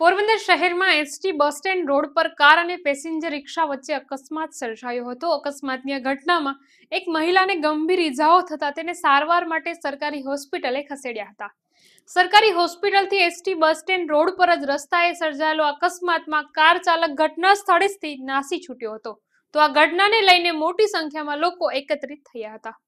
પોરબંદર શહેરમાં ST bus stand road પર car અને પેસેન્જર રિક્ષા વચ્ચે અકસ્માત સર્જાયો હતો અકસ્માતની આ ઘટનામાં એક મહિલાને ગંભીર ઇજાઓ થતા તેને સારવાર માટે સરકારી હોસ્પિટલે ખસેડ્યા હતા સરકારી હોસ્પિટલથી એસટી બસ સ્ટેન્ડ રોડ પર જ રસ્તાએ સર્જાયેલો અકસ્માતમાં કાર ચાલક ઘટના સ્થળેથી નાસી છૂટ્યો હતો તો આ ઘટનાને લઈને મોટી સંખ્યામાં લોકો એકત્રિત થયા હતા